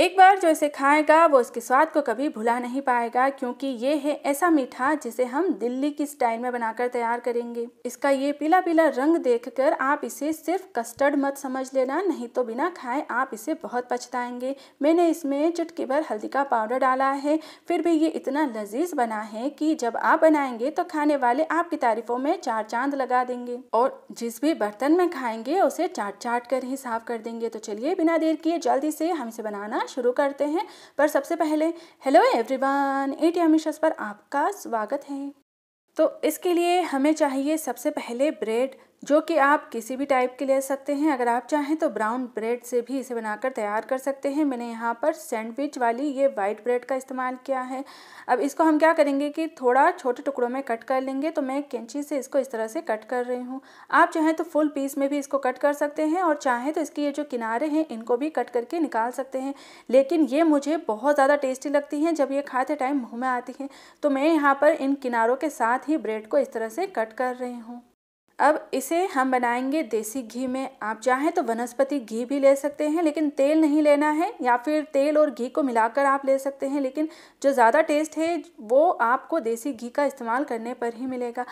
एक बार जो इसे खाएगा वो इसके स्वाद को कभी भुला नहीं पाएगा क्योंकि ये है ऐसा मीठा जिसे हम दिल्ली की स्टाइल में बनाकर तैयार करेंगे इसका ये पीला पीला रंग देखकर आप इसे सिर्फ कस्टर्ड मत समझ लेना नहीं तो बिना खाए आप इसे बहुत पछताएंगे मैंने इसमें चुटकी भर हल्दी का पाउडर डाला है फिर भी ये इतना लजीज बना है कि जब आप बनाएंगे तो खाने वाले आपकी तारीफों में चार चांद लगा देंगे और जिस भी बर्तन में खाएंगे उसे चाट चाट कर ही साफ कर देंगे तो चलिए बिना देर किए जल्दी से हम इसे बनाना शुरू करते हैं पर सबसे पहले हेलो एवरीवन ए टी पर आपका स्वागत है तो इसके लिए हमें चाहिए सबसे पहले ब्रेड जो कि आप किसी भी टाइप के ले सकते हैं अगर आप चाहें तो ब्राउन ब्रेड से भी इसे बनाकर तैयार कर सकते हैं मैंने यहाँ पर सैंडविच वाली ये वाइट ब्रेड का इस्तेमाल किया है अब इसको हम क्या करेंगे कि थोड़ा छोटे टुकड़ों में कट कर लेंगे तो मैं कैंची से इसको इस तरह से कट कर रही हूँ आप चाहें तो फुल पीस में भी इसको कट कर सकते हैं और चाहें तो इसके ये जो किनारे हैं इनको भी कट करके निकाल सकते हैं लेकिन ये मुझे बहुत ज़्यादा टेस्टी लगती हैं जब ये खाते टाइम मुँह में आती हैं तो मैं यहाँ पर इन किनारों के साथ ही ब्रेड को इस तरह से कट कर रही हूँ अब इसे हम बनाएंगे देसी घी में आप चाहें तो वनस्पति घी भी ले सकते हैं लेकिन तेल नहीं लेना है या फिर तेल और घी को मिलाकर आप ले सकते हैं लेकिन जो ज़्यादा टेस्ट है वो आपको देसी घी का इस्तेमाल करने पर ही मिलेगा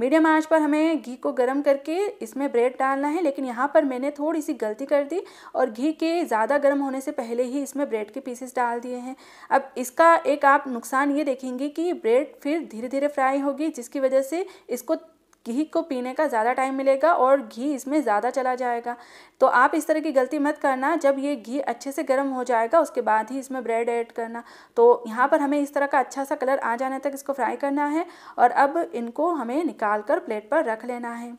मीडियम आंच पर हमें घी को गर्म करके इसमें ब्रेड डालना है लेकिन यहाँ पर मैंने थोड़ी सी गलती कर दी और घी के ज़्यादा गर्म होने से पहले ही इसमें ब्रेड के पीसेस डाल दिए हैं अब इसका एक आप नुकसान ये देखेंगे कि ब्रेड फिर धीरे धीरे फ्राई होगी जिसकी वजह से इसको घी को पीने का ज़्यादा टाइम मिलेगा और घी इसमें ज़्यादा चला जाएगा तो आप इस तरह की गलती मत करना जब ये घी अच्छे से गर्म हो जाएगा उसके बाद ही इसमें ब्रेड ऐड करना तो यहाँ पर हमें इस तरह का अच्छा सा कलर आ जाने तक इसको फ्राई करना है और अब इनको हमें निकाल कर प्लेट पर रख लेना है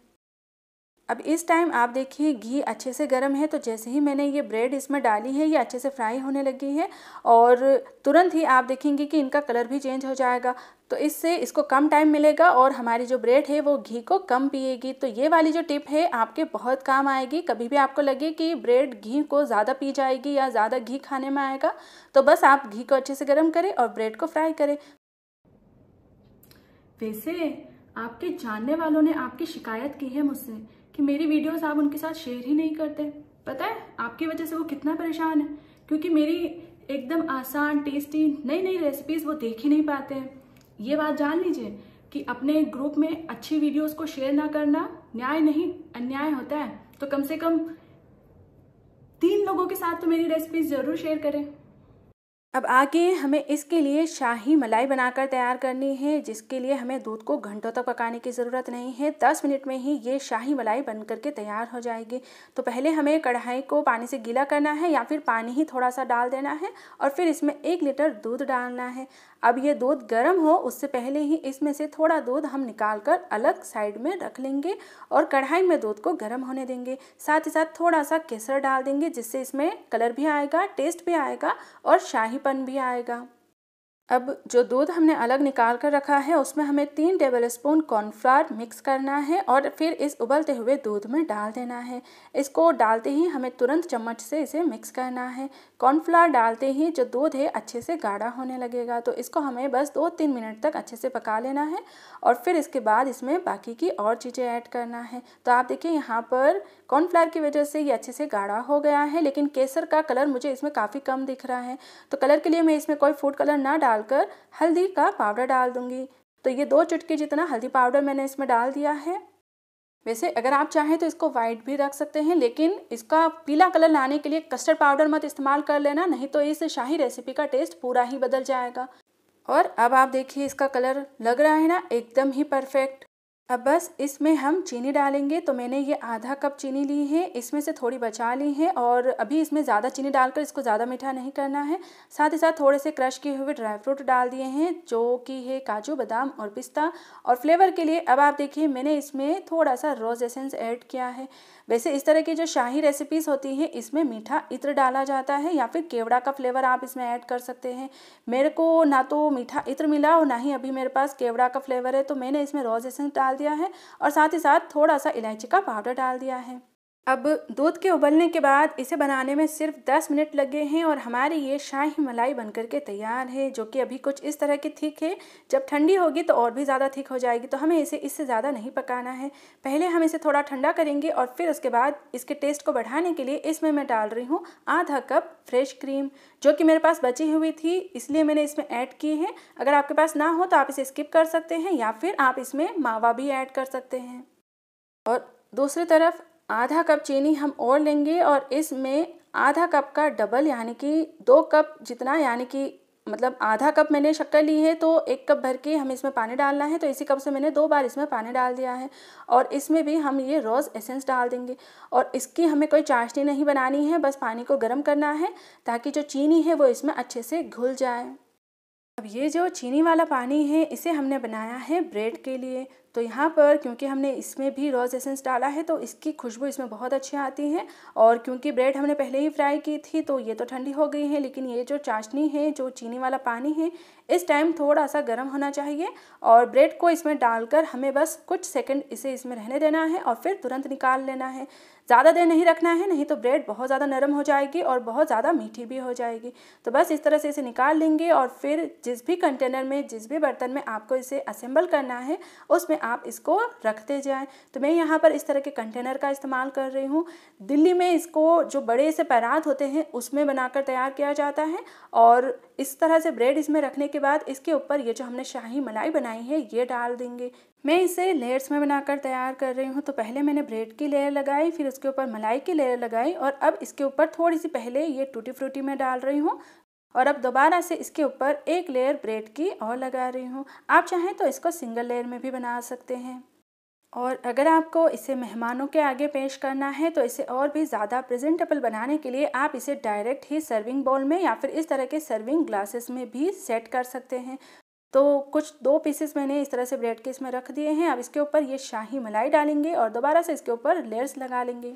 अब इस टाइम आप देखिए घी अच्छे से गर्म है तो जैसे ही मैंने ये ब्रेड इसमें डाली है ये अच्छे से फ्राई होने लगी है और तुरंत ही आप देखेंगे कि इनका कलर भी चेंज हो जाएगा तो इससे इसको कम टाइम मिलेगा और हमारी जो ब्रेड है वो घी को कम पिएगी तो ये वाली जो टिप है आपके बहुत काम आएगी कभी भी आपको लगे कि ब्रेड घी को ज़्यादा पी जाएगी या ज़्यादा घी खाने में आएगा तो बस आप घी को अच्छे से गर्म करें और ब्रेड को फ्राई करें वैसे आपके जानने वालों ने आपकी शिकायत की है मुझसे कि मेरी वीडियोस आप उनके साथ शेयर ही नहीं करते पता है आपकी वजह से वो कितना परेशान है क्योंकि मेरी एकदम आसान टेस्टी नई नई रेसिपीज़ वो देख ही नहीं पाते हैं ये बात जान लीजिए कि अपने ग्रुप में अच्छी वीडियोस को शेयर ना करना न्याय नहीं अन्याय होता है तो कम से कम तीन लोगों के साथ तो मेरी रेसिपी ज़रूर शेयर करें अब आगे हमें इसके लिए शाही मलाई बनाकर तैयार करनी है जिसके लिए हमें दूध को घंटों तक पकाने की ज़रूरत नहीं है 10 मिनट में ही ये शाही मलाई बन करके तैयार हो जाएगी तो पहले हमें कढ़ाई को पानी से गीला करना है या फिर पानी ही थोड़ा सा डाल देना है और फिर इसमें एक लीटर दूध डालना है अब ये दूध गर्म हो उससे पहले ही इसमें से थोड़ा दूध हम निकाल कर अलग साइड में रख लेंगे और कढ़ाई में दूध को गर्म होने देंगे साथ ही साथ थोड़ा सा केसर डाल देंगे जिससे इसमें कलर भी आएगा टेस्ट भी आएगा और शाहीपन भी आएगा अब जो दूध हमने अलग निकाल कर रखा है उसमें हमें तीन टेबल स्पून कॉर्नफ्लावर मिक्स करना है और फिर इस उबलते हुए दूध में डाल देना है इसको डालते ही हमें तुरंत चम्मच से इसे मिक्स करना है कॉर्नफ्लावर डालते ही जो दूध है अच्छे से गाढ़ा होने लगेगा तो इसको हमें बस दो तीन मिनट तक अच्छे से पका लेना है और फिर इसके बाद इसमें बाकी की और चीज़ें ऐड करना है तो आप देखिए यहाँ पर कॉर्नफ्लावर की वजह से ये अच्छे से गाढ़ा हो गया है लेकिन केसर का कलर मुझे इसमें काफ़ी कम दिख रहा है तो कलर के लिए मैं इसमें कोई फूड कलर ना डालकर हल्दी का पाउडर डाल दूंगी तो ये दो चुटकी जितना हल्दी पाउडर मैंने इसमें डाल दिया है वैसे अगर आप चाहें तो इसको वाइट भी रख सकते हैं लेकिन इसका पीला कलर लाने के लिए कस्टर्ड पाउडर मत इस्तेमाल कर लेना नहीं तो इस शाही रेसिपी का टेस्ट पूरा ही बदल जाएगा और अब आप देखिए इसका कलर लग रहा है ना एकदम ही परफेक्ट अब बस इसमें हम चीनी डालेंगे तो मैंने ये आधा कप चीनी ली है इसमें से थोड़ी बचा ली है और अभी इसमें ज़्यादा चीनी डालकर इसको ज़्यादा मीठा नहीं करना है साथ ही साथ थोड़े से क्रश किए हुए ड्राई फ्रूट डाल दिए हैं जो कि है काजू बादाम और पिस्ता और फ्लेवर के लिए अब आप देखिए मैंने इसमें थोड़ा सा रोज एसेंस ऐड किया है वैसे इस तरह की जो शाही रेसिपीज़ होती हैं इसमें मीठा इत्र डाला जाता है या फिर केवड़ा का फ्लेवर आप इसमें ऐड कर सकते हैं मेरे को ना तो मीठा इत्र मिला और ना ही अभी मेरे पास केवड़ा का फ्लेवर है तो मैंने इसमें रोज एसेंस डाल दिया है और साथ ही साथ थोड़ा सा इलायची का पाउडर डाल दिया है अब दूध के उबलने के बाद इसे बनाने में सिर्फ 10 मिनट लगे हैं और हमारी ये शाही मलाई बनकर के तैयार है जो कि अभी कुछ इस तरह की थीक है जब ठंडी होगी तो और भी ज़्यादा थीक हो जाएगी तो हमें इसे इससे ज़्यादा नहीं पकाना है पहले हम इसे थोड़ा ठंडा करेंगे और फिर उसके बाद इसके टेस्ट को बढ़ाने के लिए इसमें मैं डाल रही हूँ आधा कप फ्रेश क्रीम जो कि मेरे पास बची हुई थी इसलिए मैंने इसमें ऐड की है अगर आपके पास ना हो तो आप इसे स्किप कर सकते हैं या फिर आप इसमें मावा भी ऐड कर सकते हैं और दूसरी तरफ आधा कप चीनी हम और लेंगे और इसमें आधा कप का डबल यानी कि दो कप जितना यानी कि मतलब आधा कप मैंने शक्कर ली है तो एक कप भर के हमें इसमें पानी डालना है तो इसी कप से मैंने दो बार इसमें पानी डाल दिया है और इसमें भी हम ये रोज़ एसेंस डाल देंगे और इसकी हमें कोई चाशनी नहीं बनानी है बस पानी को गर्म करना है ताकि जो चीनी है वो इसमें अच्छे से घुल जाए अब ये जो चीनी वाला पानी है इसे हमने बनाया है ब्रेड के लिए तो यहाँ पर क्योंकि हमने इसमें भी रॉज एसेंस डाला है तो इसकी खुशबू इसमें बहुत अच्छी आती है और क्योंकि ब्रेड हमने पहले ही फ्राई की थी तो ये तो ठंडी हो गई है लेकिन ये जो चाशनी है जो चीनी वाला पानी है इस टाइम थोड़ा सा गर्म होना चाहिए और ब्रेड को इसमें डालकर हमें बस कुछ सेकेंड इसे इसमें रहने देना है और फिर तुरंत निकाल लेना है ज़्यादा देर नहीं रखना है नहीं तो ब्रेड बहुत ज़्यादा नरम हो जाएगी और बहुत ज़्यादा मीठी भी हो जाएगी तो बस इस तरह से इसे निकाल लेंगे और फिर जिस भी कंटेनर में जिस भी बर्तन में आपको इसे असेंबल करना है उसमें आप इसको रखते जाएं तो मैं यहाँ पर इस तरह के कंटेनर का इस्तेमाल कर रही हूँ दिल्ली में इसको जो बड़े से पैरात होते हैं उसमें बनाकर तैयार किया जाता है और इस तरह से ब्रेड इसमें रखने के बाद इसके ऊपर ये जो हमने शाही मलाई बनाई है ये डाल देंगे मैं इसे लेयर्स में बनाकर तैयार कर रही हूँ तो पहले मैंने ब्रेड की लेयर लगाई फिर उसके ऊपर मलाई की लेयर लगाई और अब इसके ऊपर थोड़ी सी पहले ये टूटी फ्रूटी में डाल रही हूँ और अब दोबारा से इसके ऊपर एक लेयर ब्रेड की और लगा रही हूँ आप चाहें तो इसको सिंगल लेयर में भी बना सकते हैं और अगर आपको इसे मेहमानों के आगे पेश करना है तो इसे और भी ज़्यादा प्रेजेंटेबल बनाने के लिए आप इसे डायरेक्ट ही सर्विंग बॉल में या फिर इस तरह के सर्विंग ग्लासेस में भी सेट कर सकते हैं तो कुछ दो पीसेस मैंने इस तरह से ब्रेड के इसमें रख दिए हैं अब इसके ऊपर ये शाही मलाई डालेंगे और दोबारा से इसके ऊपर लेयर्स लगा लेंगे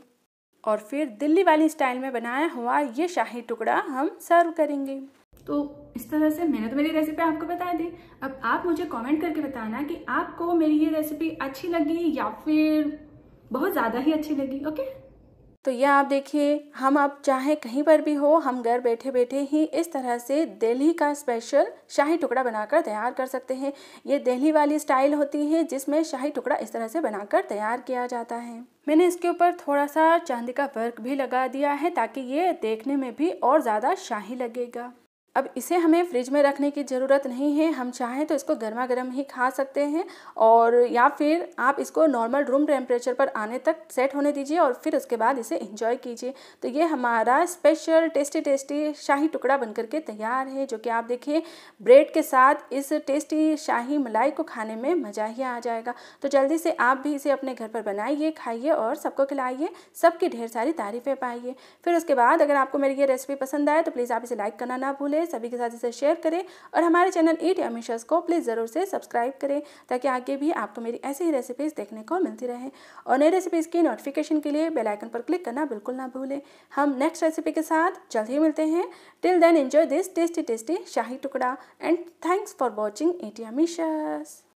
और फिर दिल्ली वाली स्टाइल में बनाया हुआ ये शाही टुकड़ा हम सर्व करेंगे तो इस तरह से मैंने तो मेरी रेसिपी आपको बता दी अब आप मुझे कमेंट करके बताना कि आपको मेरी ये रेसिपी अच्छी लगी या फिर बहुत ज़्यादा ही अच्छी लगी ओके तो यह आप देखिए हम आप चाहे कहीं पर भी हो हम घर बैठे बैठे ही इस तरह से दिल्ली का स्पेशल शाही टुकड़ा बनाकर तैयार कर सकते हैं ये दिल्ली वाली स्टाइल होती है जिसमें शाही टुकड़ा इस तरह से बनाकर तैयार किया जाता है मैंने इसके ऊपर थोड़ा सा चांदी का वर्क भी लगा दिया है ताकि ये देखने में भी और ज़्यादा शाही लगेगा अब इसे हमें फ्रिज में रखने की ज़रूरत नहीं है हम चाहें तो इसको गर्मा गर्म ही खा सकते हैं और या फिर आप इसको नॉर्मल रूम टेम्परेचर पर आने तक सेट होने दीजिए और फिर उसके बाद इसे इंजॉय कीजिए तो ये हमारा स्पेशल टेस्टी टेस्टी शाही टुकड़ा बनकर के तैयार है जो कि आप देखिए ब्रेड के साथ इस टेस्टी शाही मलाई को खाने में मज़ा ही आ जाएगा तो जल्दी से आप भी इसे अपने घर पर बनाइए खाइए और सबको खिलाइए सबकी ढेर सारी तारीफ़ें पाइए फिर उसके बाद अगर आपको मेरी ये रेसिपी पसंद आए तो प्लीज़ आप इसे लाइक करना ना भूलें है सभी के साथ इसे शेयर करें और हमारे चैनल ईट अमीशस को प्लीज़ ज़रूर से सब्सक्राइब करें ताकि आगे भी आपको मेरी ऐसी ही रेसिपीज़ देखने को मिलती रहे और नई रेसिपीज़ की नोटिफिकेशन के लिए बेलाइकन पर क्लिक करना बिल्कुल ना भूलें हम नेक्स्ट रेसिपी के साथ जल्द ही मिलते हैं till then enjoy this tasty tasty shahi tukda and thanks for watching ईटी अमीशस